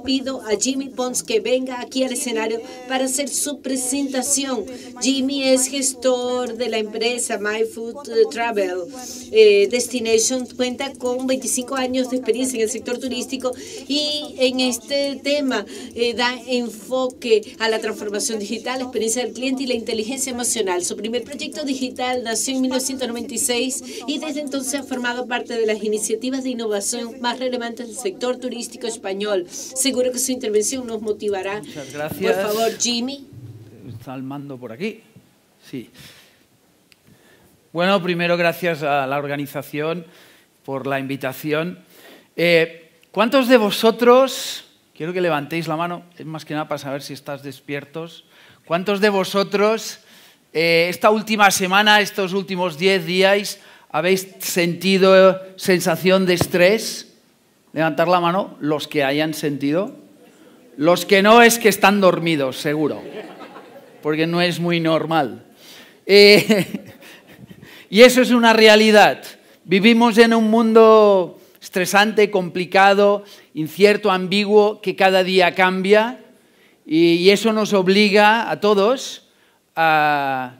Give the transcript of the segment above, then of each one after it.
pido a Jimmy Pons que venga aquí al escenario para hacer su presentación. Jimmy es gestor de la empresa My Food Travel eh, Destination. Cuenta con 25 años de experiencia en el sector turístico y en este tema eh, da enfoque a la transformación digital, la experiencia del cliente y la inteligencia emocional. Su primer proyecto digital nació en 1996 y desde entonces ha formado parte de las iniciativas de innovación más relevantes del sector turístico español. Seguro que su intervención nos motivará. Muchas gracias. Por favor, Jimmy. Está el mando por aquí. Sí. Bueno, primero gracias a la organización por la invitación. Eh, ¿Cuántos de vosotros, quiero que levantéis la mano, es más que nada para saber si estás despiertos, ¿cuántos de vosotros eh, esta última semana, estos últimos 10 días, habéis sentido sensación de estrés? Levantar la mano los que hayan sentido. Los que no es que están dormidos, seguro, porque no es muy normal. Eh, y eso es una realidad. Vivimos en un mundo estresante, complicado, incierto, ambiguo, que cada día cambia y, eso nos obliga a todos a,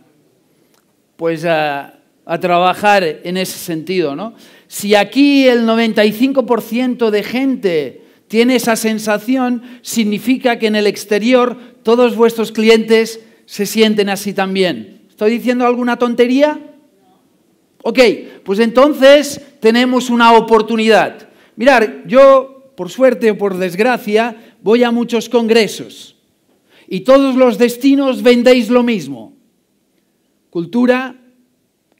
pues a a trabajar en ese sentido, ¿no? Si aquí el 95% de gente tiene esa sensación, significa que en el exterior todos vuestros clientes se sienten así también. ¿Estoy diciendo alguna tontería? Ok, pues entonces tenemos una oportunidad. Mirar, yo, por suerte o por desgracia, voy a muchos congresos y todos los destinos vendéis lo mismo. Cultura,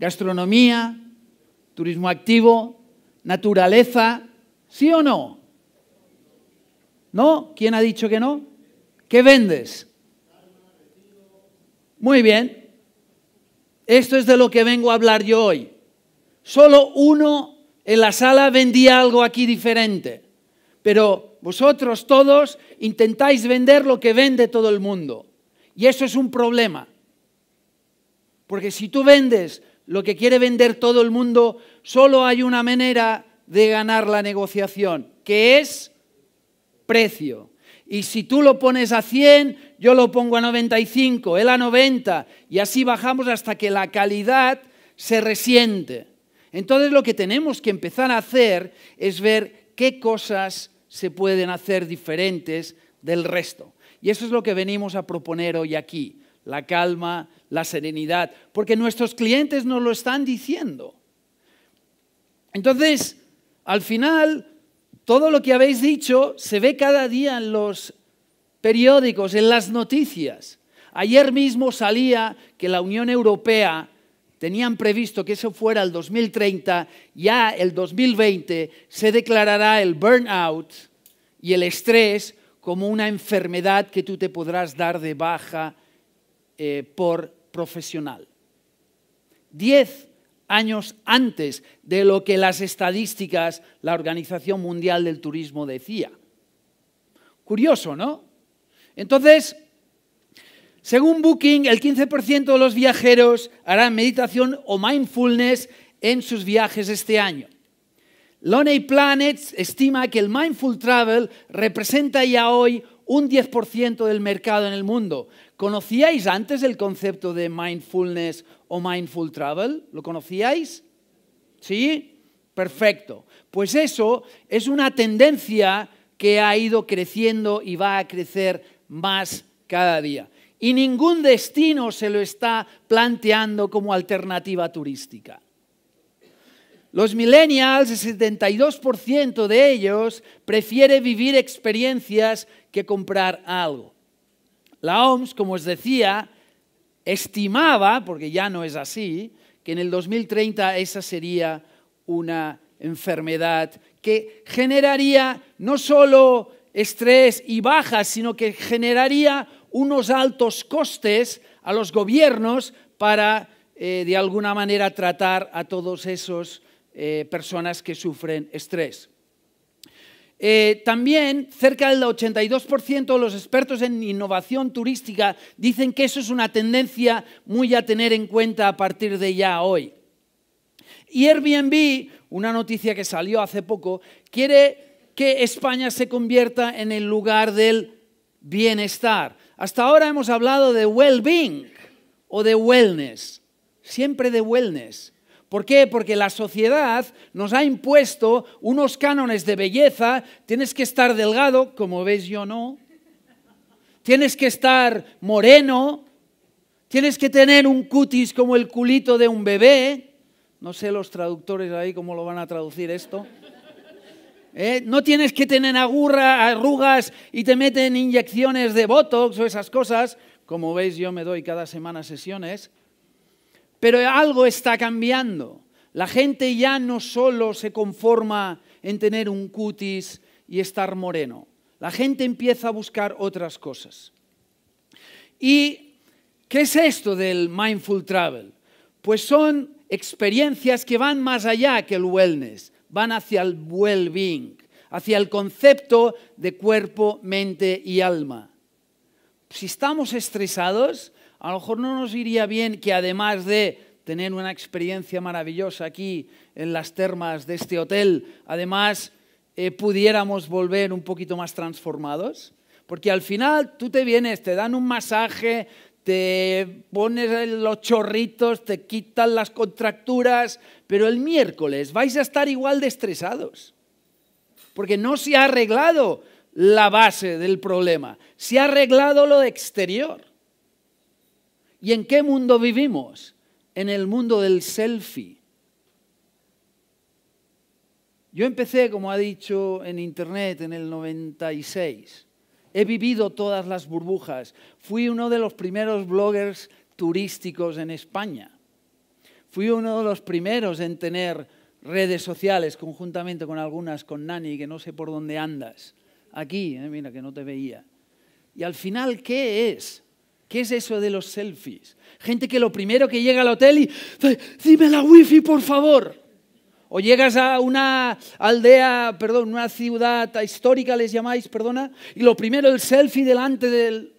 gastronomía, turismo activo, naturaleza, ¿sí o no? ¿No? ¿Quién ha dicho que no? ¿Qué vendes? Muy bien. Esto es de lo que vengo a hablar yo hoy. Solo uno en la sala vendía algo aquí diferente, pero vosotros todos intentáis vender lo que vende todo el mundo. Y eso es un problema. Porque si tú vendes lo que quiere vender todo el mundo, solo hay una manera de ganar la negociación, que es precio. Y si tú lo pones a 100, yo lo pongo a 95, él a 90, y así bajamos hasta que la calidad se resiente. Entonces lo que tenemos que empezar a hacer es ver qué cosas se pueden hacer diferentes del resto. Y eso es lo que venimos a proponer hoy aquí la calma, la serenidad, porque nuestros clientes nos lo están diciendo. Entonces, al final, todo lo que habéis dicho se ve cada día en los periódicos, en las noticias. Ayer mismo salía que la Unión Europea tenían previsto que eso fuera el 2030, ya el 2020 se declarará el burnout y el estrés como una enfermedad que tú te podrás dar de baja eh, por profesional. Diez años antes de lo que las estadísticas, la Organización Mundial del Turismo decía. Curioso, ¿no? Entonces, según Booking, el 15% de los viajeros harán meditación o mindfulness en sus viajes este año. Lonely Planet estima que el mindful travel representa ya hoy un 10% del mercado en el mundo, ¿Conocíais antes el concepto de mindfulness o mindful travel? ¿Lo conocíais? ¿Sí? Perfecto. Pues eso es una tendencia que ha ido creciendo y va a crecer más cada día. Y ningún destino se lo está planteando como alternativa turística. Los millennials, el 72% de ellos, prefiere vivir experiencias que comprar algo. La OMS, como os decía, estimaba, porque ya no es así, que en el 2030 esa sería una enfermedad que generaría no solo estrés y bajas, sino que generaría unos altos costes a los gobiernos para, eh, de alguna manera, tratar a todas esas eh, personas que sufren estrés. Eh, también cerca del 82% de los expertos en innovación turística dicen que eso es una tendencia muy a tener en cuenta a partir de ya hoy. Y Airbnb, una noticia que salió hace poco, quiere que España se convierta en el lugar del bienestar. Hasta ahora hemos hablado de well-being o de wellness, siempre de wellness. ¿Por qué? Porque la sociedad nos ha impuesto unos cánones de belleza. Tienes que estar delgado, como veis yo no. Tienes que estar moreno. Tienes que tener un cutis como el culito de un bebé. No sé los traductores ahí cómo lo van a traducir esto. ¿Eh? No tienes que tener agurra, arrugas y te meten inyecciones de Botox o esas cosas. Como veis, yo me doy cada semana sesiones. Pero algo está cambiando. La gente ya no solo se conforma en tener un cutis y estar moreno. La gente empieza a buscar otras cosas. ¿Y qué es esto del mindful travel? Pues son experiencias que van más allá que el wellness, van hacia el well-being, hacia el concepto de cuerpo, mente y alma. Si estamos estresados, a lo mejor no nos iría bien que además de tener una experiencia maravillosa aquí en las termas de este hotel, además eh, pudiéramos volver un poquito más transformados. Porque al final tú te vienes, te dan un masaje, te pones los chorritos, te quitan las contracturas, pero el miércoles vais a estar igual de estresados. Porque no se ha arreglado la base del problema, se ha arreglado lo exterior. ¿Y en qué mundo vivimos? En el mundo del selfie. Yo empecé, como ha dicho, en Internet en el 96. He vivido todas las burbujas. Fui uno de los primeros bloggers turísticos en España. Fui uno de los primeros en tener redes sociales, conjuntamente con algunas, con Nani, que no sé por dónde andas. Aquí, eh, mira, que no te veía. Y al final, ¿qué es? ¿Qué es eso de los selfies? Gente que lo primero que llega al hotel y dime la wifi, por favor. O llegas a una aldea, perdón, una ciudad histórica, les llamáis, perdona, y lo primero el selfie delante del...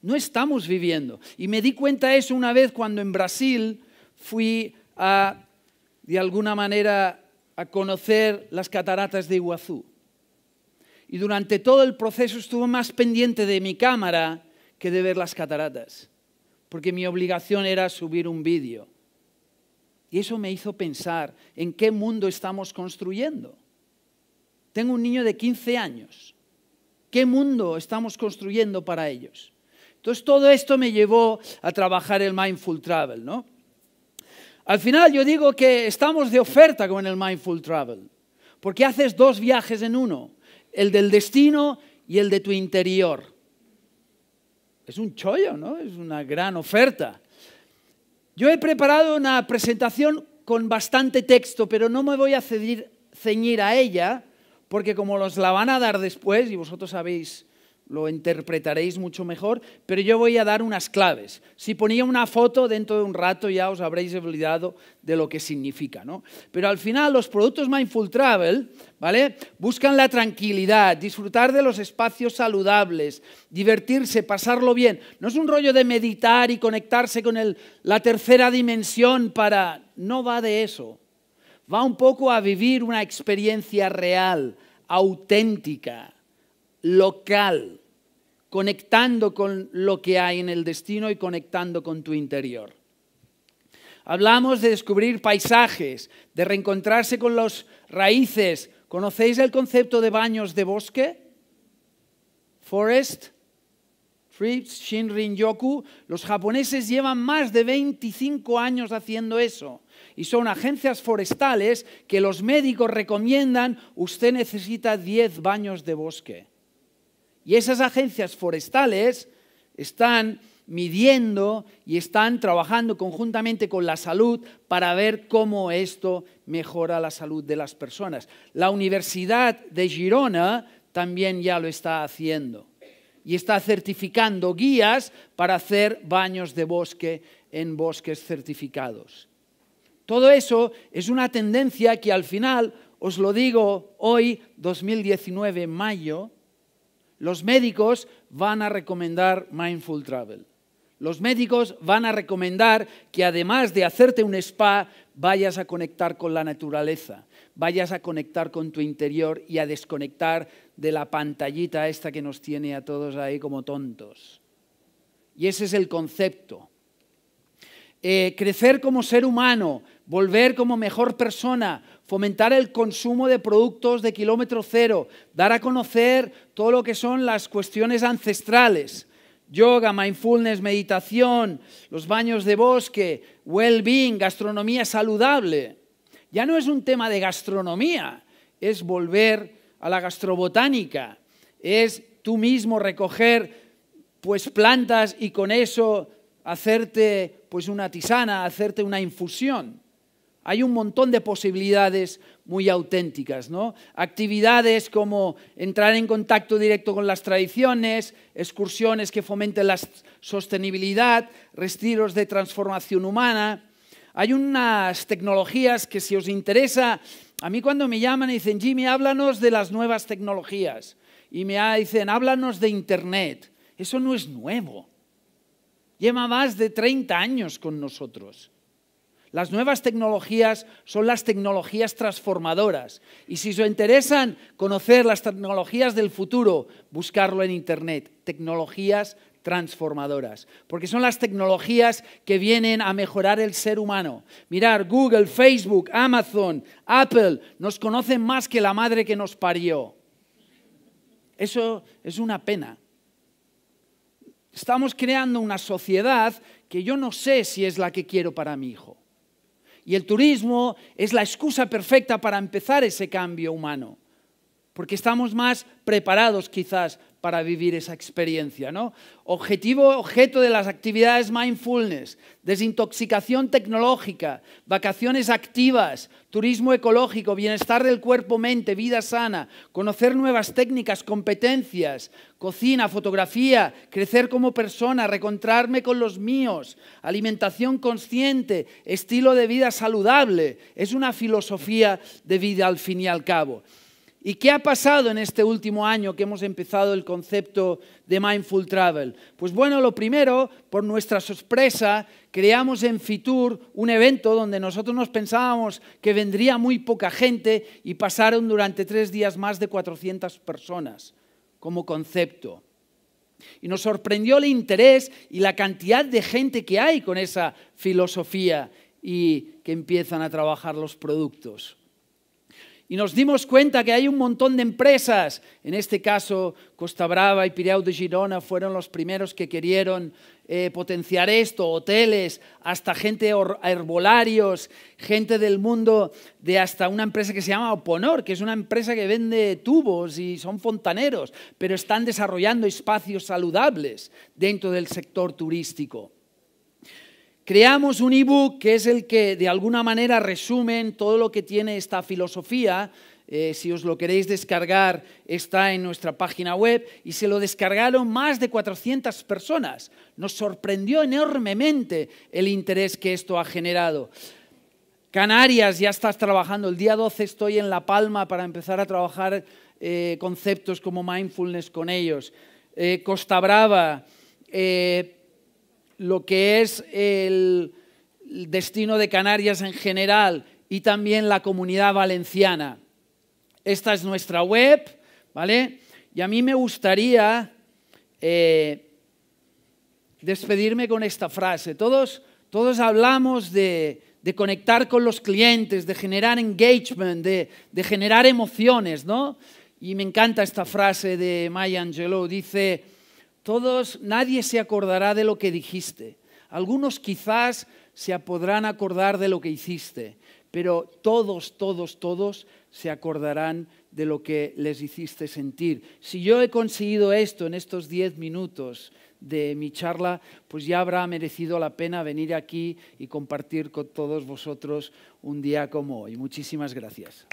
No estamos viviendo. Y me di cuenta de eso una vez cuando en Brasil fui a, de alguna manera, a conocer las cataratas de Iguazú. Y durante todo el proceso estuvo más pendiente de mi cámara que de ver las cataratas, porque mi obligación era subir un vídeo. Y eso me hizo pensar en qué mundo estamos construyendo. Tengo un niño de 15 años. ¿Qué mundo estamos construyendo para ellos? Entonces todo esto me llevó a trabajar el Mindful Travel, ¿no? Al final yo digo que estamos de oferta con el Mindful Travel, porque haces dos viajes en uno, el del destino y el de tu interior es un chollo, ¿no? Es una gran oferta. Yo he preparado una presentación con bastante texto, pero no me voy a ceñir a ella, porque como los la van a dar después, y vosotros sabéis lo interpretaréis mucho mejor, pero yo voy a dar unas claves. Si ponía una foto, dentro de un rato ya os habréis olvidado de lo que significa. Pero al final los productos Mindful Travel ¿vale? buscan la tranquilidad, disfrutar de los espacios saludables, divertirse, pasarlo bien. No es un rollo de meditar y conectarse con la tercera dimensión para... No va de eso. Va un poco a vivir una experiencia real, auténtica local, conectando con lo que hay en el destino y conectando con tu interior. Hablamos de descubrir paisajes, de reencontrarse con las raíces. ¿Conocéis el concepto de baños de bosque? Forest Trips Shinrin-yoku. Los japoneses llevan más de 25 años haciendo eso. Y son agencias forestales que los médicos recomiendan, usted necesita 10 baños de bosque. Y esas agencias forestales están midiendo y están trabajando conjuntamente con la salud para ver cómo esto mejora la salud de las personas. La Universidad de Girona también ya lo está haciendo y está certificando guías para hacer baños de bosque en bosques certificados. Todo eso es una tendencia que al final, os lo digo hoy, 2019, mayo, los médicos van a recomendar Mindful Travel. Los médicos van a recomendar que además de hacerte un spa, vayas a conectar con la naturaleza, vayas a conectar con tu interior y a desconectar de la pantallita esta que nos tiene a todos ahí como tontos. Y ese es el concepto. Eh, crecer como ser humano, volver como mejor persona, fomentar el consumo de productos de kilómetro cero, dar a conocer todo lo que son las cuestiones ancestrales, yoga, mindfulness, meditación, los baños de bosque, well-being, gastronomía saludable. Ya no es un tema de gastronomía, es volver a la gastrobotánica, es tú mismo recoger pues plantas y con eso hacerte pues una tisana, hacerte una infusión. Hay un montón de posibilidades muy auténticas, ¿no? Actividades como entrar en contacto directo con las tradiciones, excursiones que fomenten la sostenibilidad, retiros de transformación humana. Hay unas tecnologías que si os interesa, a mí cuando me llaman y dicen, Jimmy, háblanos de las nuevas tecnologías. Y me dicen, háblanos de Internet. Eso no es nuevo lleva más de 30 años con nosotros. Las nuevas tecnologías son las tecnologías transformadoras y si os interesan conocer las tecnologías del futuro, buscarlo en Internet, tecnologías transformadoras, porque son las tecnologías que vienen a mejorar el ser humano. Mirar, Google, Facebook, Amazon, Apple nos conocen más que la madre que nos parió. Eso es una pena, Estamos creando una sociedad que yo no sé si es la que quiero para mi hijo. Y el turismo es la excusa perfecta para empezar ese cambio humano, porque estamos más preparados quizás para vivir esa experiencia. ¿no? Objetivo, objeto de las actividades mindfulness, desintoxicación tecnológica, vacaciones activas, turismo ecológico, bienestar del cuerpo-mente, vida sana, conocer nuevas técnicas, competencias, cocina, fotografía, crecer como persona, recontrarme con los míos, alimentación consciente, estilo de vida saludable. Es una filosofía de vida al fin y al cabo. ¿Y qué ha pasado en este último año que hemos empezado el concepto de Mindful Travel? Pues bueno, lo primero, por nuestra sorpresa, creamos en Fitur un evento donde nosotros nos pensábamos que vendría muy poca gente y pasaron durante tres días más de 400 personas como concepto. Y nos sorprendió el interés y la cantidad de gente que hay con esa filosofía y que empiezan a trabajar los productos y nos dimos cuenta que hay un montón de empresas, en este caso Costa Brava y Pireu de Girona fueron los primeros que querieron eh, potenciar esto, hoteles, hasta gente herbolarios, gente del mundo de hasta una empresa que se llama Oponor, que es una empresa que vende tubos y son fontaneros, pero están desarrollando espacios saludables dentro del sector turístico. Creamos un ebook que es el que de alguna manera resumen todo lo que tiene esta filosofía. Eh, si os lo queréis descargar, está en nuestra página web y se lo descargaron más de 400 personas. Nos sorprendió enormemente el interés que esto ha generado. Canarias, ya estás trabajando. El día 12 estoy en La Palma para empezar a trabajar eh, conceptos como mindfulness con ellos. Eh, Costa Brava lo que es el destino de Canarias en general y también la comunidad valenciana. Esta es nuestra web, ¿vale? Y a mí me gustaría eh, despedirme con esta frase. Todos, todos hablamos de, conectar con los clientes, de generar engagement, de, de generar emociones, ¿no? Y me encanta esta frase de Maya Angelou. Dice, todos, nadie se acordará de lo que dijiste. Algunos quizás se podrán acordar de lo que hiciste, pero todos, todos, todos se acordarán de lo que les hiciste sentir. Si yo he conseguido esto en estos diez minutos de mi charla, pues ya habrá merecido la pena venir aquí y compartir con todos vosotros un día como hoy. Muchísimas gracias.